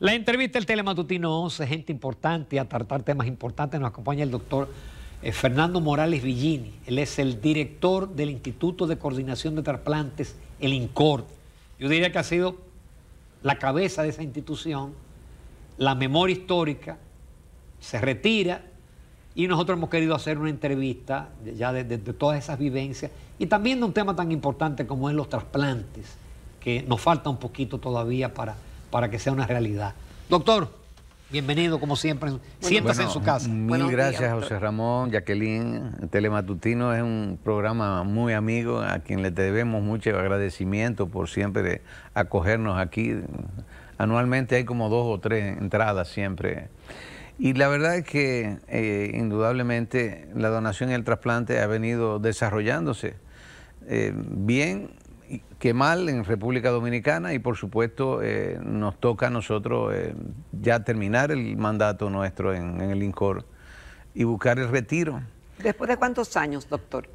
La entrevista del Telematutino 11, gente importante, a tratar temas importantes, nos acompaña el doctor eh, Fernando Morales Villini. Él es el director del Instituto de Coordinación de Trasplantes, el INCOR. Yo diría que ha sido la cabeza de esa institución, la memoria histórica, se retira y nosotros hemos querido hacer una entrevista ya desde de todas esas vivencias y también de un tema tan importante como es los trasplantes, que nos falta un poquito todavía para para que sea una realidad. Doctor, bienvenido como siempre, siempre siéntase en su casa. Mil gracias José Ramón, Jacqueline. Telematutino es un programa muy amigo a quien le debemos mucho agradecimiento por siempre acogernos aquí. Anualmente hay como dos o tres entradas siempre. Y la verdad es que eh, indudablemente la donación y el trasplante ha venido desarrollándose eh, bien Qué mal en República Dominicana y por supuesto eh, nos toca a nosotros eh, ya terminar el mandato nuestro en, el INCOR y buscar el retiro. ¿Después de cuántos años, doctor?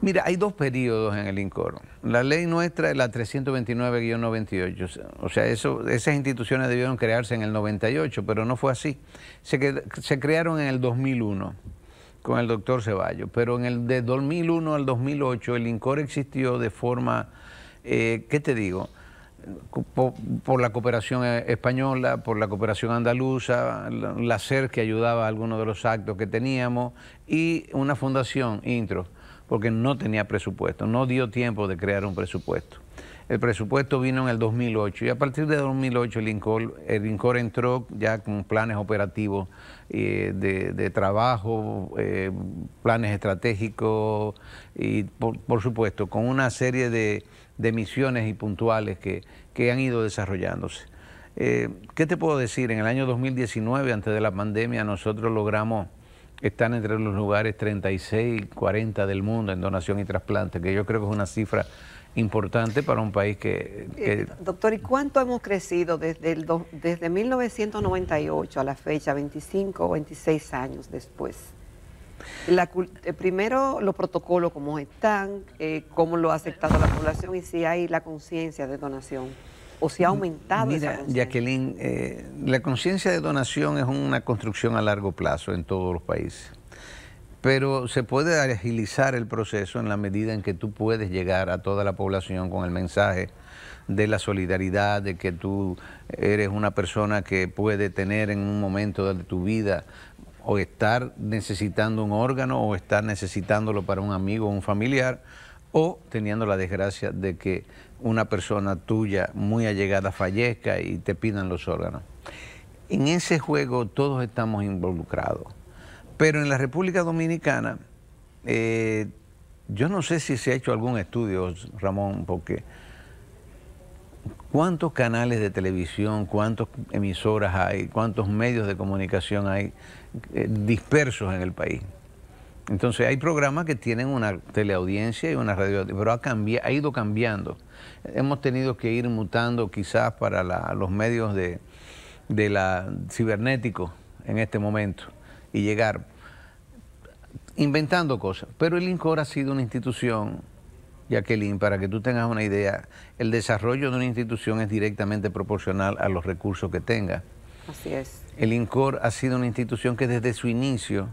Mira, hay dos periodos en el INCOR. La ley nuestra es la 329-98. O sea, eso, esas instituciones debieron crearse en el 98, pero no fue así. Se, se crearon en el 2001 con el doctor Ceballos, pero en el de 2001 al 2008 el INCOR existió de forma eh, ¿qué te digo? Por, la cooperación eh, española, por la cooperación andaluza, la SER que ayudaba a algunos de los actos que teníamos y una fundación, Intro, porque no tenía presupuesto, no dio tiempo de crear un presupuesto. El presupuesto vino en el 2008 y a partir de 2008 el el INCOR entró ya con planes operativos de, trabajo, eh, planes estratégicos y, por, supuesto, con una serie de, de misiones y puntuales que, han ido desarrollándose. Eh, ¿Qué te puedo decir? En el año 2019, antes de la pandemia, nosotros logramos estar entre los lugares 36 y 40 del mundo en donación y trasplante, que yo creo que es una cifra importante para un país que... Eh, doctor, ¿y cuánto hemos crecido desde, el desde 1998 a la fecha, 25 o 26 años después? Eh, primero, los protocolos, como están, eh, cómo lo ha aceptado la población y si hay la conciencia de donación. ¿O si ha aumentado Mira, Jacqueline, la conciencia de donación es una construcción a largo plazo en todos los países pero se puede agilizar el proceso en la medida en que tú puedes llegar a toda la población con el mensaje de la solidaridad, de que tú eres una persona que puede tener en un momento de tu vida o estar necesitando un órgano o estar necesitándolo para un amigo o un familiar o teniendo la desgracia de que una persona tuya muy allegada fallezca y te pidan los órganos. En ese juego todos estamos involucrados pero en la República Dominicana, eh, yo no sé si se ha hecho algún estudio, Ramón, porque cuántos canales de televisión, cuántas emisoras hay, cuántos medios de comunicación hay eh, dispersos en el país. Entonces hay programas que tienen una teleaudiencia y una radio, pero ha, cambiado, ha ido cambiando. Hemos tenido que ir mutando quizás para los medios de, de la cibernético en este momento y llegar inventando cosas. Pero el INCOR ha sido una institución, Jacqueline, para que tú tengas una idea, el desarrollo de una institución es directamente proporcional a los recursos que tenga. Así es. El INCOR ha sido una institución que desde su inicio,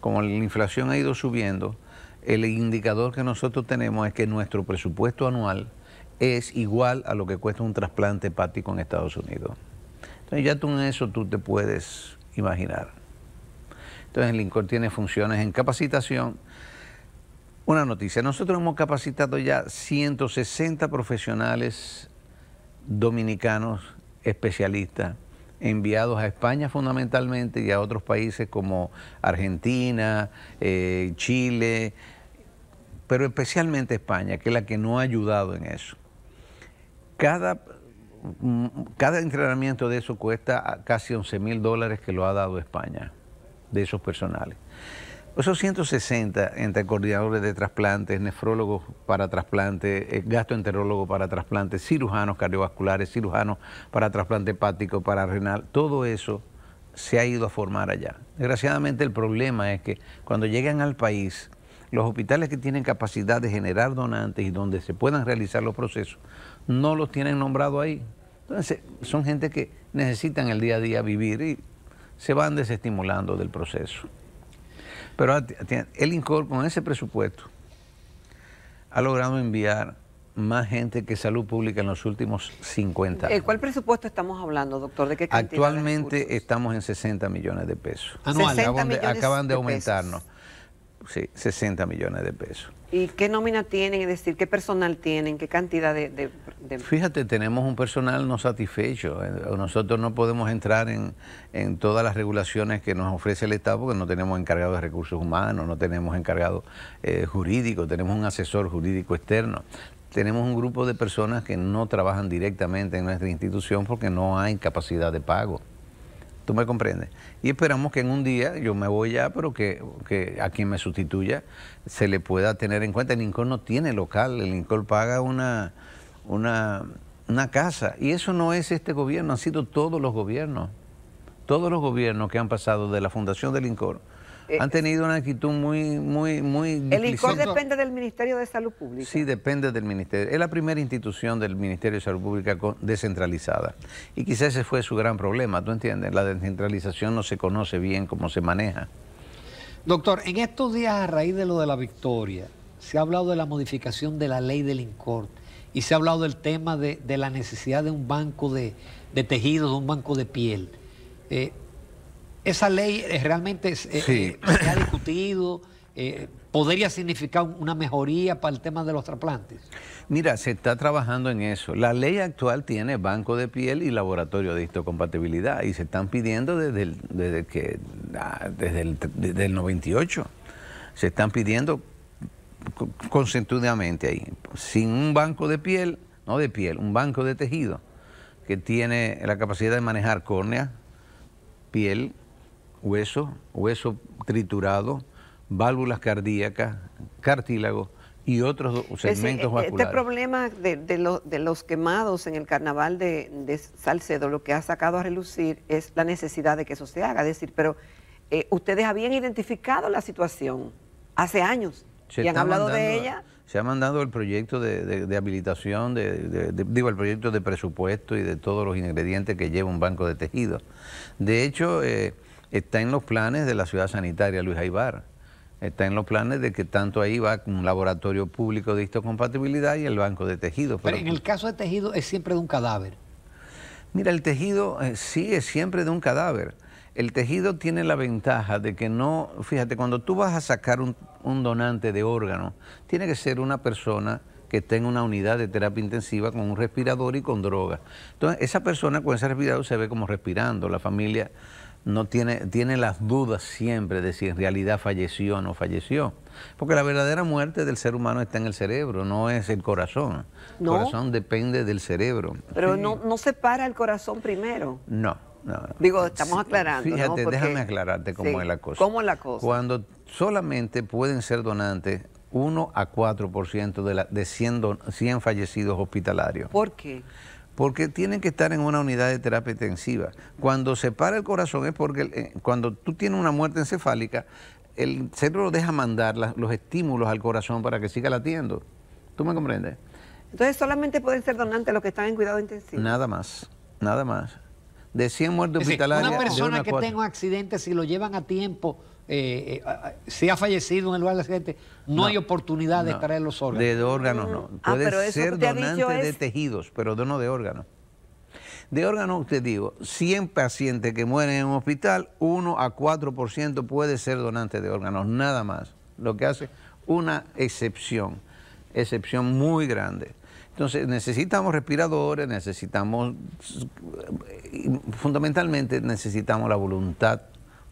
como la inflación ha ido subiendo, el indicador que nosotros tenemos es que nuestro presupuesto anual es igual a lo que cuesta un trasplante hepático en Estados Unidos. Entonces ya tú en eso tú te puedes imaginar. Entonces el INCOR tiene funciones en capacitación. Una noticia, nosotros hemos capacitado ya 160 profesionales dominicanos especialistas enviados a España fundamentalmente y a otros países como Argentina, eh, Chile, pero especialmente España, que es la que no ha ayudado en eso. Cada, cada entrenamiento de eso cuesta casi 11 mil dólares que lo ha dado España de esos personales. Esos 160 entre coordinadores de trasplantes, nefrólogos para trasplantes, eh, gastroenterólogos para trasplantes, cirujanos cardiovasculares, cirujanos para trasplante hepático, para renal, todo eso se ha ido a formar allá. Desgraciadamente el problema es que cuando llegan al país, los hospitales que tienen capacidad de generar donantes y donde se puedan realizar los procesos, no los tienen nombrado ahí. Entonces, son gente que necesitan el día a día vivir y se van desestimulando del proceso. Pero el con ese presupuesto ha logrado enviar más gente que salud pública en los últimos 50 eh, años. ¿Cuál presupuesto estamos hablando, doctor? ¿De qué Actualmente estamos en 60 millones de pesos. Anuales. acaban de, aumentarnos sí, 60 millones de pesos. ¿Y qué nómina tienen? Es decir, ¿qué personal tienen? ¿Qué cantidad de...? Fíjate, tenemos un personal no satisfecho. Eh, nosotros no podemos entrar en, todas las regulaciones que nos ofrece el Estado porque no tenemos encargado de recursos humanos, no tenemos encargado eh, jurídico, tenemos un asesor jurídico externo tenemos un grupo de personas que no trabajan directamente en nuestra institución porque no hay capacidad de pago. Tú me comprendes. Y esperamos que en un día, yo me voy ya, pero que, que a quien me sustituya se le pueda tener en cuenta. El INCOR no tiene local, el INCOR paga una, una, una casa. Y eso no es este gobierno, han sido todos los gobiernos. Todos los gobiernos que han pasado de la fundación del INCOR eh, han tenido una actitud muy, muy, muy... El INCOR depende del Ministerio de Salud Pública. Sí, depende del Ministerio. Es la primera institución del Ministerio de Salud Pública descentralizada. Y quizás ese fue su gran problema, ¿tú entiendes? La descentralización no se conoce bien cómo se maneja. Doctor, en estos días a raíz de lo de la victoria, se ha hablado de la modificación de la ley del INCOR y se ha hablado del tema de, la necesidad de un banco de, tejidos, de un banco de piel. Eh, esa ley eh, realmente eh, eh, se ha discutido, podría significar una mejoría para el tema de los trasplantes. Mira, se está trabajando en eso. La ley actual tiene banco de piel y laboratorio de histocompatibilidad y se están pidiendo desde el, que, ah, desde el, 98. Se están pidiendo concientudamente ahí. Sin un banco de piel, no de piel, un banco de tejido que tiene la capacidad de manejar córnea, piel, hueso, hueso triturado, válvulas cardíacas, cartílago y otros segmentos Este problema de, los quemados en el carnaval de, Salcedo lo que ha sacado a relucir es la necesidad de que eso se haga. Es decir, pero eh, ustedes habían identificado la situación hace años y han hablado de ella. Se ha mandado el proyecto de, habilitación, digo, el proyecto de presupuesto y de todos los ingredientes que lleva un banco de tejidos. De hecho... Eh, está en los planes de la ciudad sanitaria Luis Aibar. Está en los planes de que tanto ahí va un laboratorio público de histocompatibilidad y el banco de tejidos. Pero, en el caso de tejido es siempre de un cadáver. Mira, el tejido eh, sí es siempre de un cadáver. El tejido tiene la ventaja de que no, fíjate, cuando tú vas a sacar un, donante de órgano, tiene que ser una persona que esté en una unidad de terapia intensiva con un respirador y con droga. Entonces, esa persona con ese respirador se ve como respirando, la familia no tiene, tiene las dudas siempre de si en realidad falleció o no falleció. Porque la verdadera muerte del ser humano está en el cerebro, no es el corazón. El corazón depende del cerebro. Pero no, no se para el corazón primero. No, no. Digo, estamos aclarando. Fíjate, déjame aclararte cómo es la cosa. ¿Cómo es la cosa? Cuando solamente pueden ser donantes 1 a 4% de, de 100, 100 fallecidos hospitalarios. ¿Por qué? porque tienen que estar en una unidad de terapia intensiva. Cuando se para el corazón es porque eh, cuando tú tienes una muerte encefálica, el cerebro deja mandar los estímulos al corazón para que siga latiendo. ¿Tú me comprendes? Entonces solamente pueden ser donantes los que están en cuidado intensivo. Nada más, nada más. De 100 muertes hospitalarias. Una persona que tenga un accidente, si lo llevan a tiempo, eh, eh, si ha fallecido en el lugar del accidente, no, hay oportunidad de traer los órganos. De, órganos no. Mm. Ah, puede ser donante de tejidos, pero no de órganos. De órganos, usted digo, 100 pacientes que mueren en un hospital, 1 a 4% puede ser donante de órganos, nada más. Lo que hace una excepción, excepción muy grande. Entonces necesitamos respiradores, necesitamos, eh, fundamentalmente necesitamos la voluntad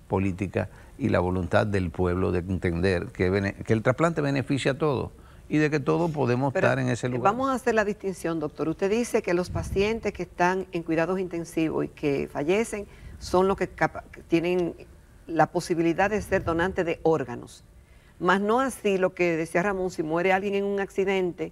política y la voluntad del pueblo de entender que, el trasplante beneficia a todos y de que todos podemos estar en ese lugar. Vamos a hacer la distinción, doctor. Usted dice que los pacientes que están en cuidados intensivos y que fallecen son los que tienen la posibilidad de ser donantes de órganos. Más no así lo que decía Ramón, si muere alguien en un accidente,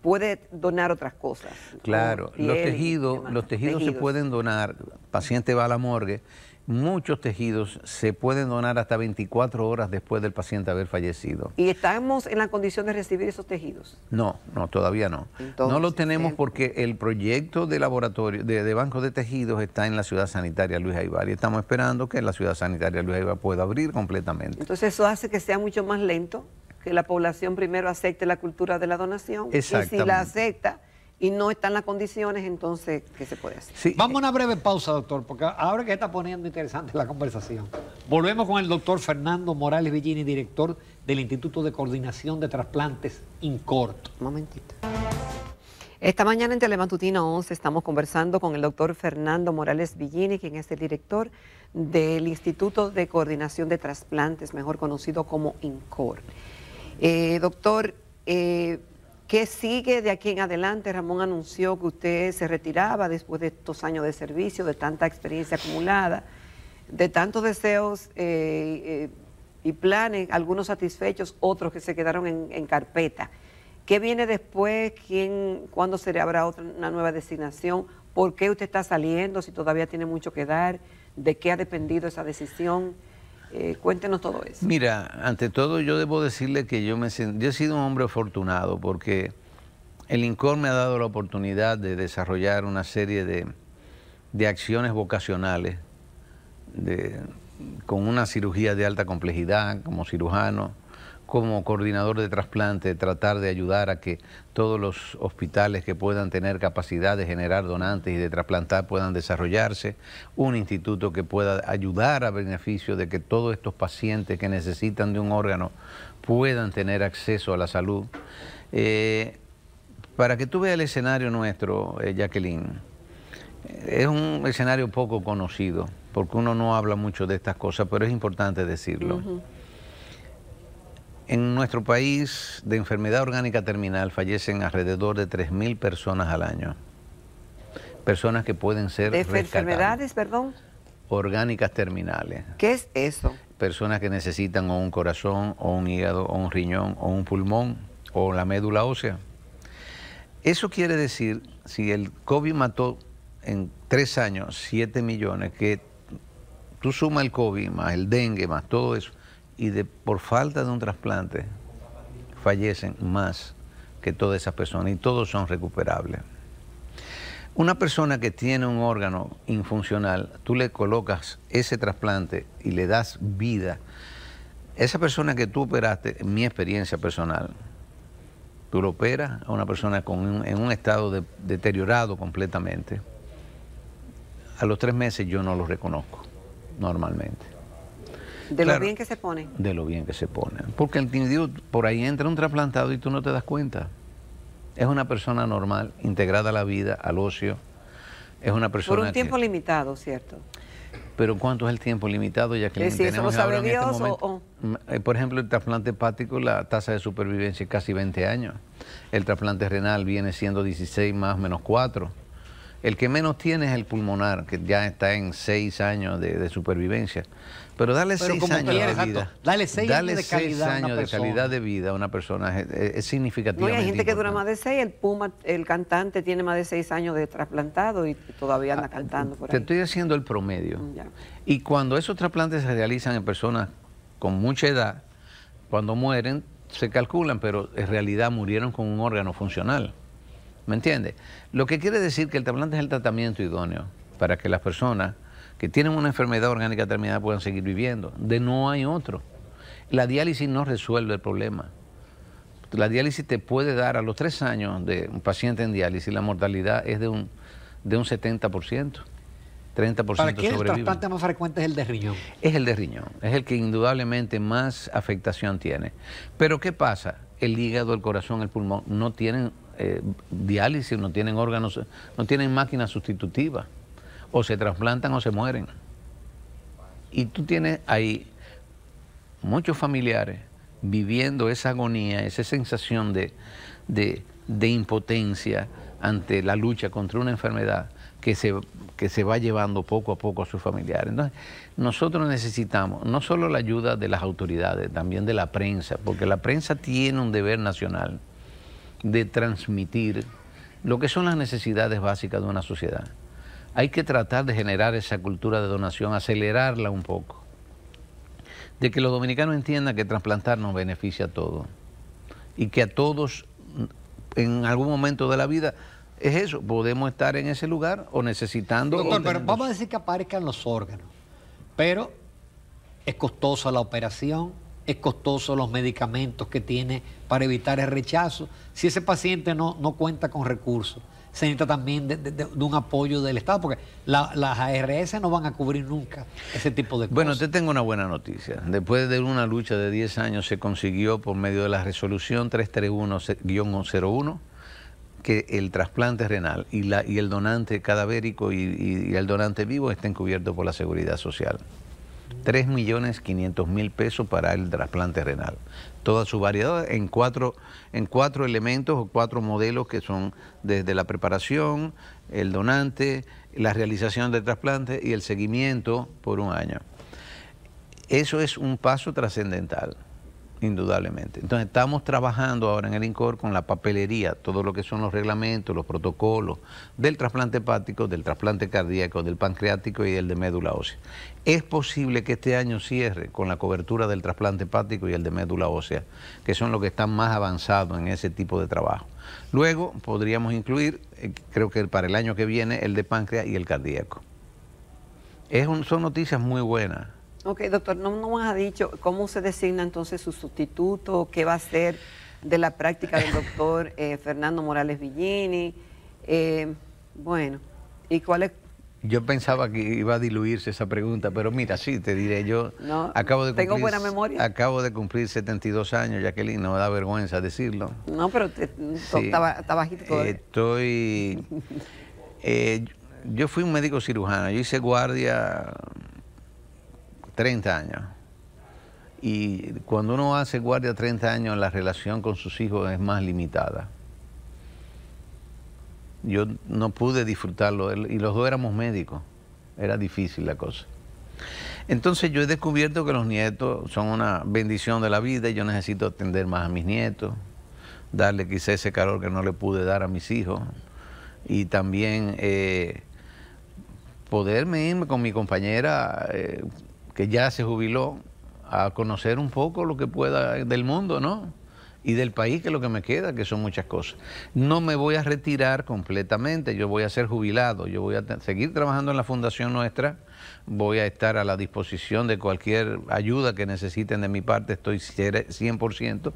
puede donar otras cosas. Claro, los tejidos, los tejidos, tejidos se pueden donar, paciente va a la morgue Muchos tejidos se pueden donar hasta 24 horas después del paciente haber fallecido. ¿Y estamos en la condición de recibir esos tejidos? No, no, todavía no. no lo tenemos eh, porque el proyecto de laboratorio, de, de, banco de tejidos está en la ciudad sanitaria Luis Aibar y estamos esperando que la ciudad sanitaria Luis Aibar pueda abrir completamente. Entonces eso hace que sea mucho más lento, que la población primero acepte la cultura de la donación. Y si la acepta y no están las condiciones, entonces, ¿qué se puede hacer? Sí. Vamos a una breve pausa, doctor, porque ahora que está poniendo interesante la conversación. Volvemos con el doctor Fernando Morales Villini, director del Instituto de Coordinación de Trasplantes, INCORT. Un momentito. Esta mañana en Telematutino 11 estamos conversando con el doctor Fernando Morales Villini, quien es el director del Instituto de Coordinación de Trasplantes, mejor conocido como INCOR. Eh, doctor, eh, ¿Qué sigue de aquí en adelante? Ramón anunció que usted se retiraba después de estos años de servicio, de tanta experiencia acumulada, de tantos deseos eh, eh, y planes, algunos satisfechos, otros que se quedaron en, carpeta. ¿Qué viene después? ¿Quién, ¿Cuándo se le habrá otra, una nueva designación? ¿Por qué usted está saliendo si todavía tiene mucho que dar? ¿De qué ha dependido esa decisión? Eh, cuéntenos todo eso. Mira, ante todo yo debo decirle que yo me he sido un hombre afortunado porque el INCOR me ha dado la oportunidad de desarrollar una serie de, de acciones vocacionales de, con una cirugía de alta complejidad como cirujano como coordinador de trasplante tratar de ayudar a que todos los hospitales que puedan tener capacidad de generar donantes y de trasplantar puedan desarrollarse, un instituto que pueda ayudar a beneficio de que todos estos pacientes que necesitan de un órgano puedan tener acceso a la salud. Eh, para que tú veas el escenario nuestro, eh, Jacqueline, eh, es un escenario poco conocido, porque uno no habla mucho de estas cosas, pero es importante decirlo. En nuestro país, de enfermedad orgánica terminal fallecen alrededor de 3.000 personas al año. Personas que pueden ser enfermedades, perdón? Orgánicas terminales. ¿Qué es eso? Personas que necesitan o un corazón, o un hígado, o un riñón, o un pulmón, o la médula ósea. Eso quiere decir, si el COVID mató en tres años 7 millones, que tú sumas el COVID más el dengue más todo eso, y de, por falta de un trasplante fallecen más que todas esas personas y todos son recuperables. Una persona que tiene un órgano infuncional, tú le colocas ese trasplante y le das vida. Esa persona que tú operaste, en mi experiencia personal, tú lo operas a una persona en un estado deteriorado completamente. A los tres meses yo no lo reconozco normalmente. De lo bien que se pone. De lo bien que se pone. Porque el individuo por ahí entra un trasplantado y tú no te das cuenta. Es una persona normal, integrada a la vida, al ocio. Es una persona. Por un tiempo limitado, ¿cierto? Pero ¿cuánto es el tiempo limitado? Ya que le este mm, eh, Por ejemplo, el trasplante hepático, la tasa de supervivencia es casi 20 años. El trasplante renal viene siendo 16 más menos 4. El que menos tiene es el pulmonar, que ya está en 6 años de, de supervivencia. Pero dale seis años de vida. años, de calidad, de vida a una persona es, significativo. No, hay gente que dura más de seis. El Puma, el cantante, tiene más de seis años de trasplantado y todavía anda ah, cantando te estoy haciendo el promedio. Mm, y cuando esos trasplantes se realizan en personas con mucha edad, cuando mueren, se calculan, pero en realidad murieron con un órgano funcional. ¿Me entiendes? Lo que quiere decir que el trasplante es el tratamiento idóneo para que las personas que tienen una enfermedad orgánica terminada puedan seguir viviendo. De no hay otro. La diálisis no resuelve el problema. La diálisis te puede dar a los tres años de un paciente en diálisis, la mortalidad es de un, de un 70%. 30% ¿Para qué el más frecuente es el de riñón? Es el de riñón, es el que indudablemente más afectación tiene. Pero ¿qué pasa? El hígado, el corazón, el pulmón no tienen eh, diálisis, no tienen órganos, no tienen máquinas sustitutivas o se trasplantan o se mueren. Y tú tienes ahí muchos familiares viviendo esa agonía, esa sensación de, de, impotencia ante la lucha contra una enfermedad que se, que se va llevando poco a poco a sus familiares. Entonces, nosotros necesitamos no solo la ayuda de las autoridades, también de la prensa, porque la prensa tiene un deber nacional de transmitir lo que son las necesidades básicas de una sociedad hay que tratar de generar esa cultura de donación, acelerarla un poco. De que los dominicanos entiendan que trasplantar nos beneficia a todos y que a todos en algún momento de la vida es eso, podemos estar en ese lugar o necesitando... Doctor, pero vamos a decir que aparezcan los órganos, pero es costosa la operación, es costoso los medicamentos que tiene para evitar el rechazo, si ese paciente no cuenta con recursos se necesita también de, un apoyo del Estado, porque las ARS no van a cubrir nunca ese tipo de cosas. Bueno, te tengo una buena noticia. Después de una lucha de 10 años se consiguió por medio de la resolución 331-01 que el trasplante renal y, el donante cadavérico y, y el donante vivo estén cubiertos por la seguridad social. 3.500.000 pesos para el trasplante renal toda su variedad en cuatro, en cuatro elementos o cuatro modelos que son desde la preparación, el donante, la realización del trasplante y el seguimiento por un año. Eso es un paso trascendental. Indudablemente. Entonces estamos trabajando ahora en el INCOR con la papelería, todo lo que son los reglamentos, los protocolos del trasplante hepático, del trasplante cardíaco, del pancreático y el de médula ósea. Es posible que este año cierre con la cobertura del trasplante hepático y el de médula ósea, que son los que están más avanzados en ese tipo de trabajo. Luego podríamos incluir, eh, creo que para el año que viene, el de páncreas y el cardíaco. son noticias muy buenas Ok, doctor, no nos ha dicho cómo se designa entonces su sustituto, qué va a ser de la práctica del doctor eh, Fernando Morales Villini. Eh, bueno, ¿y cuál es? Yo pensaba que iba a diluirse esa pregunta, pero mira, sí, te diré, yo acabo de cumplir... Tengo buena memoria. Acabo de cumplir 72 años, Jacqueline, no me da vergüenza decirlo. No, pero te, Estoy... Eh, yo fui un médico cirujano, yo hice guardia 30 años. Y cuando uno hace guardia 30 años, la relación con sus hijos es más limitada. Yo no pude disfrutarlo, y los dos éramos médicos. Era difícil la cosa. Entonces yo he descubierto que los nietos son una bendición de la vida y yo necesito atender más a mis nietos, darle quizá ese calor que no le pude dar a mis hijos y también eh, poderme irme con mi compañera eh, que ya se jubiló, a conocer un poco lo que pueda del mundo, ¿no? Y del país, que es lo que me queda, que son muchas cosas. No me voy a retirar completamente, yo voy a ser jubilado, yo voy a seguir trabajando en la fundación nuestra, voy a estar a la disposición de cualquier ayuda que necesiten de mi parte, estoy 100%,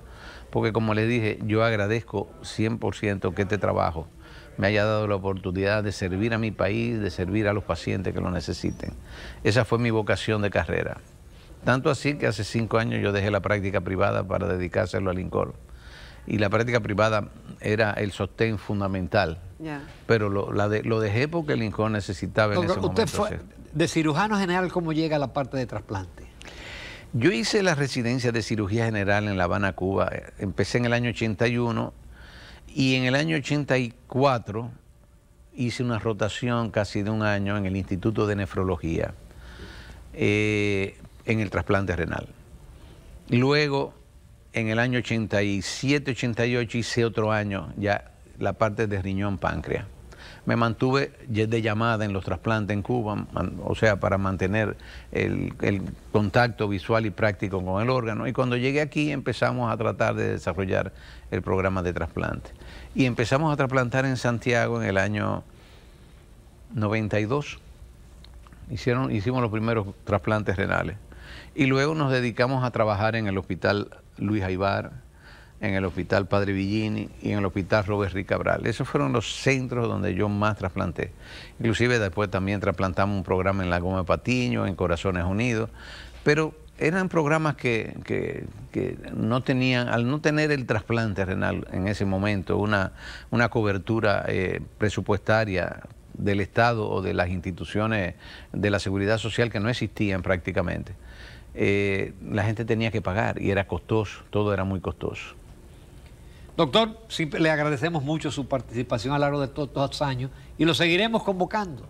porque como les dije, yo agradezco 100% que este trabajo me haya dado la oportunidad de servir a mi país, de servir a los pacientes que lo necesiten. Esa fue mi vocación de carrera. Tanto así que hace cinco años yo dejé la práctica privada para dedicárselo al lincoln Y la práctica privada era el sostén fundamental. Pero lo, la lo, dejé porque el Lincoln necesitaba en ese usted Fue, de cirujano general, ¿cómo llega a la parte de trasplante? Yo hice la residencia de cirugía general en La Habana, Cuba. Empecé en el año 81 y en el año 84 hice una rotación casi de un año en el Instituto de Nefrología eh, en el trasplante renal. Luego, en el año 87-88 hice otro año ya la parte de riñón páncreas. Me mantuve de llamada en los trasplantes en Cuba, o sea, para mantener el, contacto visual y práctico con el órgano. Y cuando llegué aquí empezamos a tratar de desarrollar el programa de trasplante. Y empezamos a trasplantar en Santiago en el año 92. hicimos los primeros trasplantes renales. Y luego nos dedicamos a trabajar en el hospital Luis Aibar, en el Hospital Padre Villini y en el Hospital Robert Cabral. Esos fueron los centros donde yo más trasplanté. Inclusive después también trasplantamos un programa en La Goma Patiño, en Corazones Unidos, pero eran programas que, no tenían, al no tener el trasplante renal en ese momento, una, una cobertura eh, presupuestaria del Estado o de las instituciones de la seguridad social que no existían prácticamente, eh, la gente tenía que pagar y era costoso, todo era muy costoso. Doctor, le agradecemos mucho su participación a lo largo de todos estos años y lo seguiremos convocando,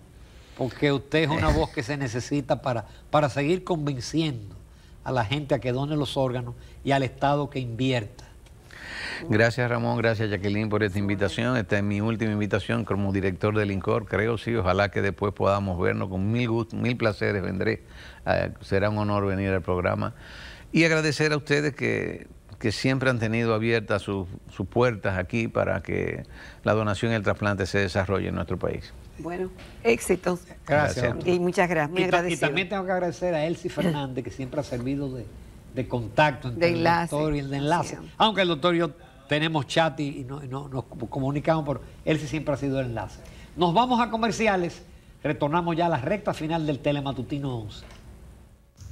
porque usted es una eh. voz que se necesita para, para seguir convenciendo a la gente a que done los órganos y al Estado que invierta. Gracias Ramón, gracias Jacqueline por esta invitación. Esta es mi última invitación como director del INCOR, creo sí, ojalá que después podamos vernos con mil gustos, mil placeres vendré. Ah, será un honor venir al programa. Y agradecer a ustedes que que siempre han tenido abiertas sus, puertas aquí para que la donación y el trasplante se desarrolle en nuestro país. Bueno, éxito. Gracias. Y muchas gracias. y, también tengo que agradecer a Elsie Fernández, que siempre ha servido de, contacto entre el doctor y el de enlace. Aunque el doctor y yo tenemos chat y, no, nos comunicamos, pero Elsie siempre ha sido el enlace. Nos vamos a comerciales. Retornamos ya a la recta final del Telematutino 11.